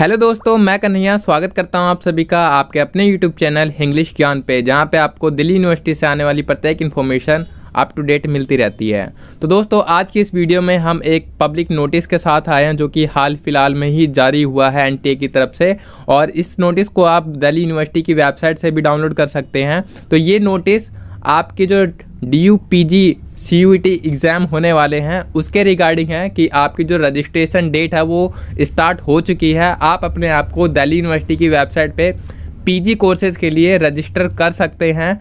hello दोस्तों मैं कन्हैया स्वागत करता हूं आप सभी का आपके अपने यूट्यूब चैनल इंग्लिश ज्ञान पे जहां पे आपको दिल्ली यूनिवर्सिटी से आने वाली प्रत्येक इन्फॉर्मेशन अप टू डेट मिलती रहती है तो दोस्तों आज की इस वीडियो में हम एक पब्लिक नोटिस के साथ आए हैं जो कि हाल फिलहाल में ही जारी हुआ है एनटीए की तरफ से और इस नोटिस को आप दिल्ली यूनिवर्सिटी की वेबसाइट से भी डाउनलोड कर सकते हैं तो ये नोटिस आपके जो D U P G C U T exam होने वाले हैं उसके रिगार्डिंग है कि आपकी जो रजिस्ट्रेशन डेट है वो स्टार्ट हो चुकी है आप अपने आप को दिल्ली यूनिवर्सिटी की वेबसाइट पे पीजी कोर्सेज के लिए रजिस्टर कर सकते हैं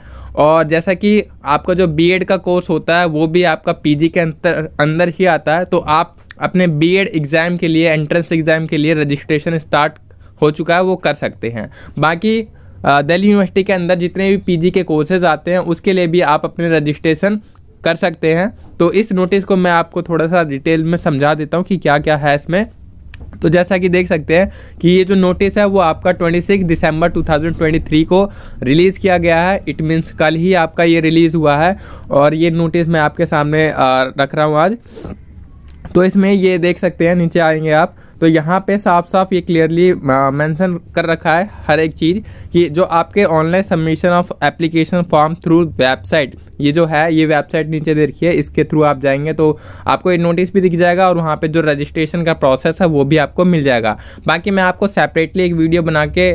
और जैसा कि आपका जो बीएड का कोर्स होता है वो भी आपका पीजी के अंतर अंदर ही आता है तो आप अपने बीएड एग्ज़ाम के लिए एंट्रेंस एग्ज़ाम के लिए रजिस्ट्रेशन स्टार्ट हो चुका है वो कर सकते हैं बाकी दिल्ली यूनिवर्सिटी के अंदर जितने भी पीजी के कोर्सेज आते हैं उसके लिए भी आप अपने रजिस्ट्रेशन कर सकते हैं तो इस नोटिस को मैं आपको थोड़ा सा डिटेल में समझा देता हूँ कि क्या क्या है इसमें तो जैसा कि देख सकते हैं कि ये जो नोटिस है वो आपका 26 दिसंबर 2023 को रिलीज़ किया गया है इट मीन्स कल ही आपका ये रिलीज़ हुआ है और ये नोटिस मैं आपके सामने रख रहा हूँ आज तो इसमें ये देख सकते हैं नीचे आएंगे आप तो यहाँ पे साफ साफ ये क्लियरली मेंशन कर रखा है हर एक चीज़ कि जो आपके online submission of application form through website ये जो है ये वेबसाइट नीचे दे रखी है इसके थ्रू आप जाएंगे तो आपको एक नोटिस भी दिख जाएगा और वहाँ पे जो रजिस्ट्रेशन का प्रोसेस है वो भी आपको मिल जाएगा बाकी मैं आपको सेपरेटली एक वीडियो बना के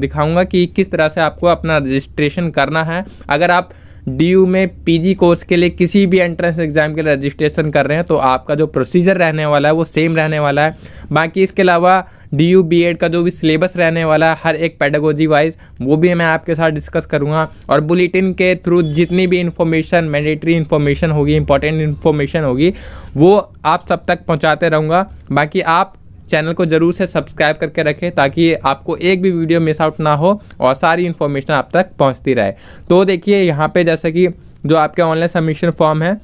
दिखाऊंगा कि किस तरह से आपको अपना रजिस्ट्रेशन करना है अगर आप डी में पीजी कोर्स के लिए किसी भी एंट्रेंस एग्जाम के लिए रजिस्ट्रेशन कर रहे हैं तो आपका जो प्रोसीजर रहने वाला है वो सेम रहने वाला है बाकी इसके अलावा डी यू बी एड का जो भी सिलेबस रहने वाला है हर एक पैडागोजी वाइज वो भी मैं आपके साथ डिस्कस करूँगा और बुलेटिन के थ्रू जितनी भी इन्फॉर्मेशन मैंडेटरी इन्फॉर्मेशन होगी इंपॉर्टेंट इन्फॉर्मेशन होगी वो आप सब तक पहुँचाते रहूँगा बाकी आप चैनल को ज़रूर से सब्सक्राइब करके रखें ताकि आपको एक भी वीडियो मिस आउट ना हो और सारी इन्फॉर्मेशन आप तक पहुँचती रहे तो देखिए यहाँ पर जैसे कि जो आपके ऑनलाइन सबमिशन फॉर्म है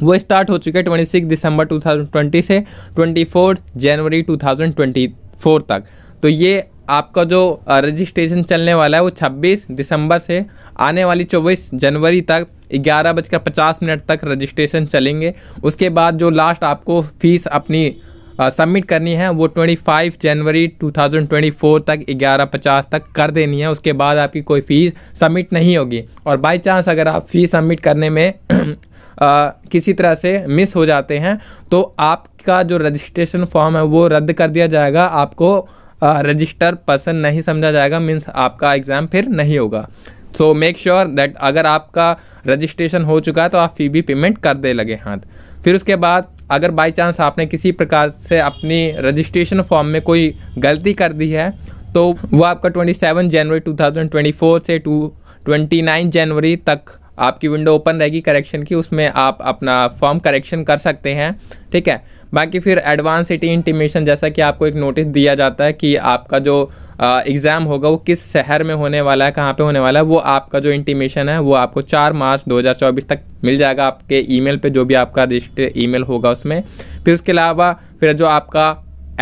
वो स्टार्ट हो चुके हैं ट्वेंटी सिक्स दिसंबर टू थाउजेंड ट्वेंटी से ट्वेंटी फोर जनवरी टू थाउजेंड ट्वेंटी फोर तक तो ये आपका जो रजिस्ट्रेशन चलने वाला है वो 26 दिसंबर से आने वाली 24 जनवरी तक ग्यारह बजकर पचास मिनट तक रजिस्ट्रेशन चलेंगे उसके बाद जो लास्ट आपको फीस अपनी सबमिट करनी है वो 25 जनवरी 2024 तक 11:50 तक कर देनी है उसके बाद आपकी कोई फ़ीस सबमिट नहीं होगी और बाय चांस अगर आप फ़ीस सबमिट करने में आ, किसी तरह से मिस हो जाते हैं तो आपका जो रजिस्ट्रेशन फॉर्म है वो रद्द कर दिया जाएगा आपको रजिस्टर पर्सन नहीं समझा जाएगा मीन्स आपका एग्ज़ाम फिर नहीं होगा सो मेक श्योर दैट अगर आपका रजिस्ट्रेशन हो चुका है तो आप फी भी पेमेंट कर दे लगे हाथ फिर उसके बाद अगर बाई चांस आपने किसी प्रकार से अपनी रजिस्ट्रेशन फॉर्म में कोई गलती कर दी है तो वो आपका 27 जनवरी 2024 से टू 29 जनवरी तक आपकी विंडो ओपन रहेगी करेक्शन की उसमें आप अपना फॉर्म करेक्शन कर सकते हैं ठीक है बाकी फिर एडवांस सिटी इंटीमेशन जैसा कि आपको एक नोटिस दिया जाता है कि आपका जो एग्ज़ाम होगा वो किस शहर में होने वाला है कहाँ पे होने वाला है वो आपका जो इंटीमेशन है वो आपको 4 मार्च 2024 तक मिल जाएगा आपके ईमेल पे जो भी आपका रजिस्टर ईमेल होगा उसमें फिर उसके अलावा फिर जो आपका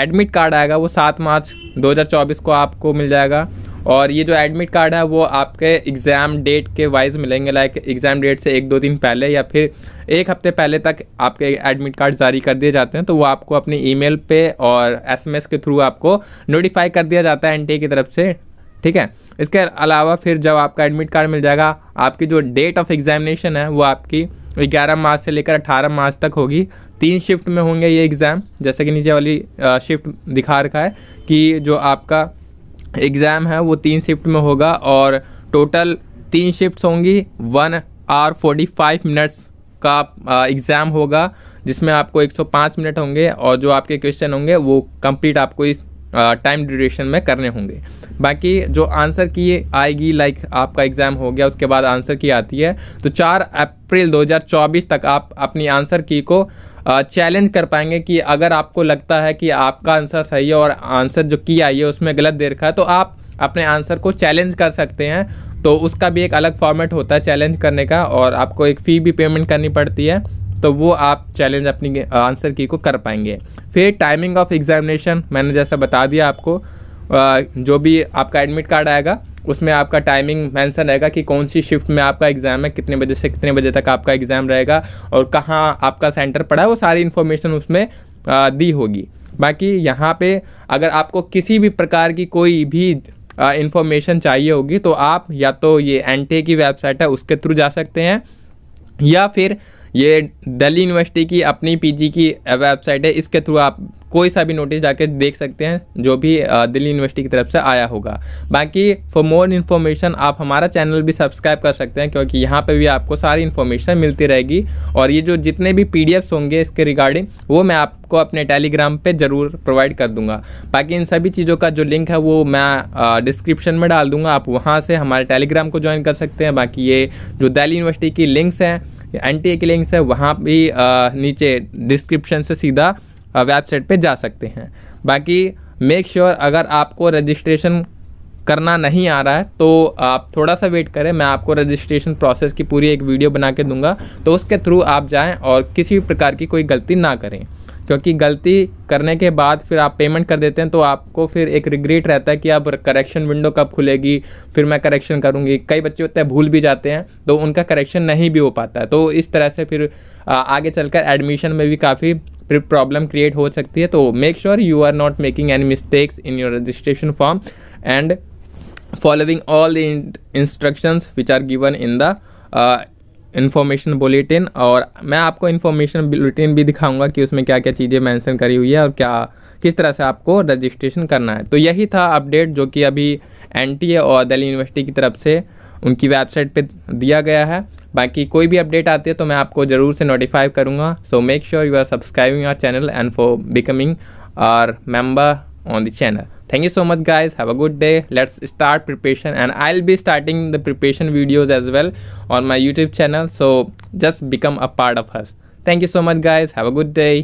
एडमिट कार्ड आएगा वो सात मार्च 2024 को आपको मिल जाएगा और ये जो एडमिट कार्ड है वो आपके एग्ज़ाम डेट के वाइज मिलेंगे लाइक एग्ज़ाम डेट से एक दो दिन पहले या फिर एक हफ्ते पहले तक आपके एडमिट कार्ड जारी कर दिए जाते हैं तो वो आपको अपने ईमेल पे और एसएमएस के थ्रू आपको नोटिफाई कर दिया जाता है एन की तरफ से ठीक है इसके अलावा फिर जब आपका एडमिट कार्ड मिल जाएगा आपकी जो डेट ऑफ एग्जामिनेशन है वो आपकी 11 मार्च से लेकर 18 मार्च तक होगी तीन शिफ्ट में होंगे ये एग्ज़ाम जैसे कि नीचे वाली शिफ्ट दिखा रखा है कि जो आपका एग्ज़ाम है वो तीन शिफ्ट में होगा और टोटल तीन शिफ्ट होंगी one hour forty five minutes का एग्ज़ाम होगा जिसमें आपको 105 मिनट होंगे और जो आपके क्वेश्चन होंगे वो कंप्लीट आपको इस टाइम ड्यूरेशन में करने होंगे बाकी जो आंसर की आएगी लाइक आपका एग्ज़ाम हो गया उसके बाद आंसर की आती है तो 4 अप्रैल 2024 तक आप अपनी आंसर की को चैलेंज कर पाएंगे कि अगर आपको लगता है कि आपका आंसर सही है और आंसर जो की आई है उसमें गलत दे रखा है तो आप अपने आंसर को चैलेंज कर सकते हैं तो उसका भी एक अलग फॉर्मेट होता है चैलेंज करने का और आपको एक फ़ी भी पेमेंट करनी पड़ती है तो वो आप चैलेंज अपनी आंसर की को कर पाएंगे फिर टाइमिंग ऑफ एग्जामिनेशन मैंने जैसा बता दिया आपको जो भी आपका एडमिट कार्ड आएगा उसमें आपका टाइमिंग मेंशन रहेगा कि कौन सी शिफ्ट में आपका एग्ज़ाम है कितने बजे से कितने बजे तक आपका एग्ज़ाम रहेगा और कहाँ आपका सेंटर पड़ा है वो सारी इन्फॉर्मेशन उसमें दी होगी बाकी यहाँ पे अगर आपको किसी भी प्रकार की कोई भी इन्फॉर्मेशन चाहिए होगी तो आप या तो ये एन की वेबसाइट है उसके थ्रू जा सकते हैं या फिर ये दिल्ली यूनिवर्सिटी की अपनी पीजी की वेबसाइट है इसके थ्रू आप कोई सा भी नोटिस जाके देख सकते हैं जो भी दिल्ली यूनिवर्सिटी की तरफ से आया होगा बाकी फॉर मोर इन्फॉर्मेशन आप हमारा चैनल भी सब्सक्राइब कर सकते हैं क्योंकि यहाँ पे भी आपको सारी इन्फॉर्मेशन मिलती रहेगी और ये जो जितने भी पी होंगे इसके रिगार्डिंग वो मैं आपको अपने टेलीग्राम पर ज़रूर प्रोवाइड कर दूंगा बाकी इन सभी चीज़ों का जो लिंक है वो मैं डिस्क्रिप्शन में डाल दूंगा आप वहाँ से हमारे टेलीग्राम को ज्वाइन कर सकते हैं बाकी ये जो दिल्ली यूनिवर्सिटी की लिंक्स हैं एन के लिंक्स है वहाँ भी आ, नीचे डिस्क्रिप्शन से सीधा वेबसाइट पे जा सकते हैं बाकी मेक श्योर sure अगर आपको रजिस्ट्रेशन करना नहीं आ रहा है तो आप थोड़ा सा वेट करें मैं आपको रजिस्ट्रेशन प्रोसेस की पूरी एक वीडियो बना के दूंगा तो उसके थ्रू आप जाएं और किसी भी प्रकार की कोई गलती ना करें क्योंकि गलती करने के बाद फिर आप पेमेंट कर देते हैं तो आपको फिर एक रिग्रेट रहता है कि अब करेक्शन विंडो कब खुलेगी फिर मैं करेक्शन करूँगी कई बच्चे होते हैं भूल भी जाते हैं तो उनका करेक्शन नहीं भी हो पाता है तो इस तरह से फिर आगे चलकर एडमिशन में भी काफ़ी फिर प्रॉब्लम क्रिएट हो सकती है तो make sure you are not making any mistakes in your registration form and following all the instructions which are given in the information bulletin और मैं आपको इन्फॉर्मेशन बुलेटिन भी दिखाऊंगा कि उसमें क्या क्या चीज़ें मेंशन करी हुई है और क्या किस तरह से आपको रजिस्ट्रेशन करना है तो यही था अपडेट जो कि अभी एन और दिल्ली यूनिवर्सिटी की तरफ से उनकी वेबसाइट पर दिया गया है बाकी कोई भी अपडेट आती है तो मैं आपको ज़रूर से नोटिफाई करूँगा so make sure you are subscribing our channel and for becoming our member on the channel thank you so much guys have a good day let's start preparation and i'll be starting the preparation videos as well on my youtube channel so just become a part of us thank you so much guys have a good day